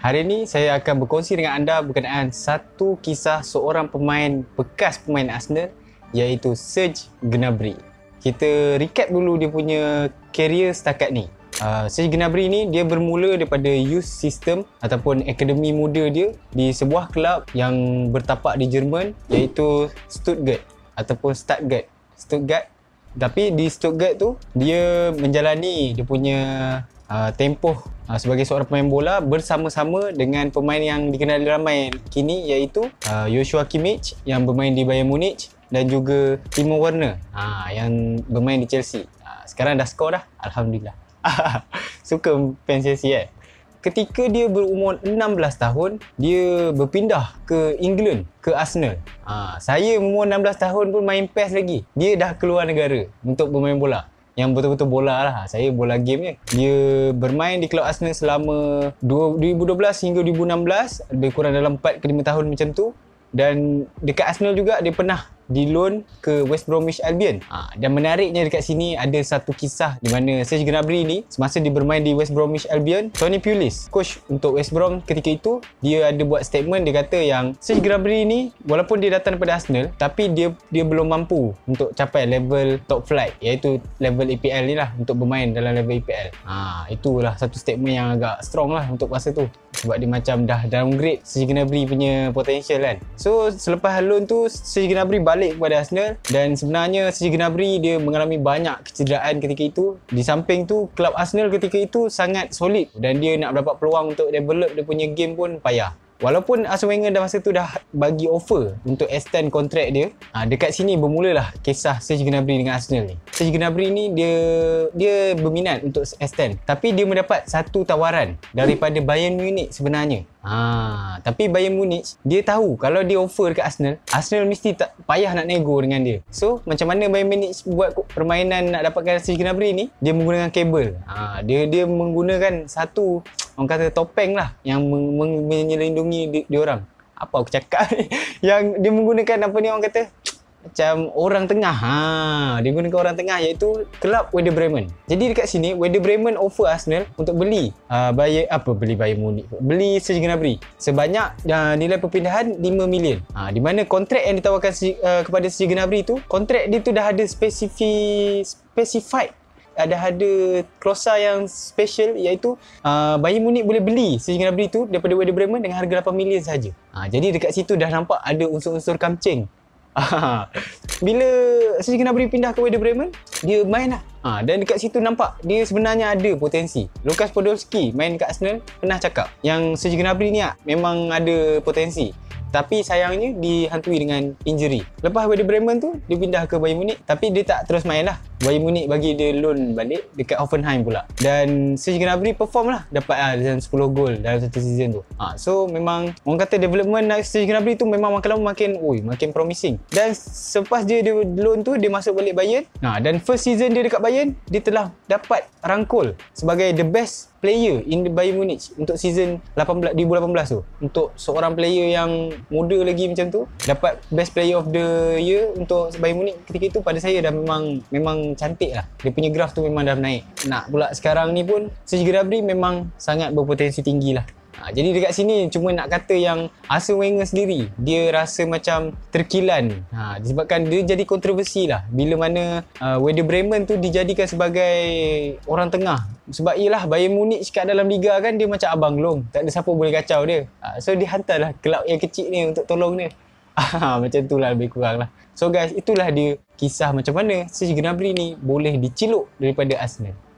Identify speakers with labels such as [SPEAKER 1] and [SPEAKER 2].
[SPEAKER 1] Hari ini saya akan berkongsi dengan anda berkenaan satu kisah seorang pemain bekas pemain Arsenal iaitu Serge Gnabry. Kita recap dulu dia punya career setakat ni. Uh, Serge Gnabry ni dia bermula daripada youth system ataupun akademi muda dia di sebuah kelab yang bertapak di Jerman iaitu Stuttgart ataupun Stuttgart. Stuttgart tapi di Stuttgart tu dia menjalani dia punya uh, tempoh uh, sebagai seorang pemain bola bersama-sama dengan pemain yang dikenali ramai kini iaitu uh, Joshua Kimmich yang bermain di Bayern Munich dan juga Timo Werner uh, yang bermain di Chelsea. Uh, sekarang dah skor dah, Alhamdulillah. Suka fans Chelsea eh? Ketika dia berumur 16 tahun, dia berpindah ke England, ke Arsenal. Ha, saya umur 16 tahun pun main PES lagi. Dia dah keluar negara untuk bermain bola yang betul-betul bola lah. Saya bola game je. Dia bermain di Club Arsenal selama 2012 hingga 2016. Lebih kurang dalam 4 ke 5 tahun macam tu. Dan dekat Arsenal juga dia pernah di loan ke West Bromwich Albion. Ha, dan menariknya dekat sini ada satu kisah di mana Serge Gnabry ni semasa dia bermain di West Bromwich Albion, Tony Pulis, coach untuk West Brom ketika itu, dia ada buat statement dia kata yang Serge Gnabry ni walaupun dia datang daripada Arsenal tapi dia dia belum mampu untuk capai level top flight iaitu level EPL ni lah untuk bermain dalam level EPL. Ha, itulah satu statement yang agak strong lah untuk masa tu sebab dia macam dah downgrade Sejigenabri punya potential kan so selepas loan tu Sejigenabri balik kepada Arsenal dan sebenarnya Sejigenabri dia mengalami banyak kecederaan ketika itu di samping tu kelab Arsenal ketika itu sangat solid dan dia nak dapat peluang untuk develop dia punya game pun payah Walaupun Arsene Wenger dah masa tu dah bagi offer untuk extend kontrak dia, ha, dekat sini bermulalah kisah Serge Gnabry dengan Arsenal ni. Serge Gnabry ni dia dia berminat untuk extend, tapi dia mendapat satu tawaran daripada Bayern Munich sebenarnya. Ha, tapi Bayern Munich dia tahu kalau dia offer dekat Arsenal, Arsenal mesti tak payah nak nego dengan dia. So, macam mana Bayern Munich buat permainan nak dapatkan Serge Gnabry ni? Dia menggunakan kabel. Ha, dia dia menggunakan satu orang kata topeng lah yang menyelindungi meng- melindungi di- diorang. Apa aku cakap ni? yang dia menggunakan apa ni orang kata? macam orang tengah ha dia gunakan orang tengah iaitu kelab Werder Bremen. Jadi dekat sini Werder Bremen offer Arsenal untuk beli uh, ha, bayar apa beli bayar Munich beli Serge Gnabry sebanyak uh, nilai perpindahan 5 million. Ha di mana kontrak yang ditawarkan uh, kepada Serge Gnabry itu kontrak dia tu dah ada specific specified ada ada klosa yang special iaitu uh, bayi munik boleh beli sehingga beli tu daripada Werder Bremen dengan harga 8 million sahaja. Uh, jadi dekat situ dah nampak ada unsur-unsur kamceng. Ah, bila Sergio Gnabry pindah ke Werder Bremen, dia main lah. Ha, dan dekat situ nampak dia sebenarnya ada potensi. Lukas Podolski main dekat Arsenal pernah cakap yang Sergio Gnabry ni lah, memang ada potensi. Tapi sayangnya dihantui dengan injury. Lepas Werder Bremen tu, dia pindah ke Bayern Munich tapi dia tak terus main lah. Bayern Munich bagi dia loan balik dekat Hoffenheim pula dan Serge Gnabry perform lah dapat lah dalam 10 gol dalam satu season tu ha, so memang orang kata development Serge Gnabry tu memang makin lama makin ui, makin promising dan selepas dia, dia loan tu dia masuk balik Bayern nah, dan first season dia dekat Bayern dia telah dapat rangkul sebagai the best player in the Bayern Munich untuk season 18, 2018 tu untuk seorang player yang muda lagi macam tu dapat best player of the year untuk Bayern Munich ketika itu pada saya dah memang memang cantik lah dia punya graf tu memang dah naik nak pula sekarang ni pun Serge Gnabry memang sangat berpotensi tinggi lah ha, jadi dekat sini cuma nak kata yang Arsene Wenger sendiri dia rasa macam terkilan ha, disebabkan dia jadi kontroversi lah bila mana uh, Werder Bremen tu dijadikan sebagai orang tengah sebab ialah Bayern Munich kat dalam liga kan dia macam abang long tak ada siapa boleh kacau dia ha, so dia hantarlah kelab yang kecil ni untuk tolong dia Ah, macam tu lah lebih kurang lah. So guys, itulah dia kisah macam mana Serge Gnabry ni boleh diciluk daripada Arsenal.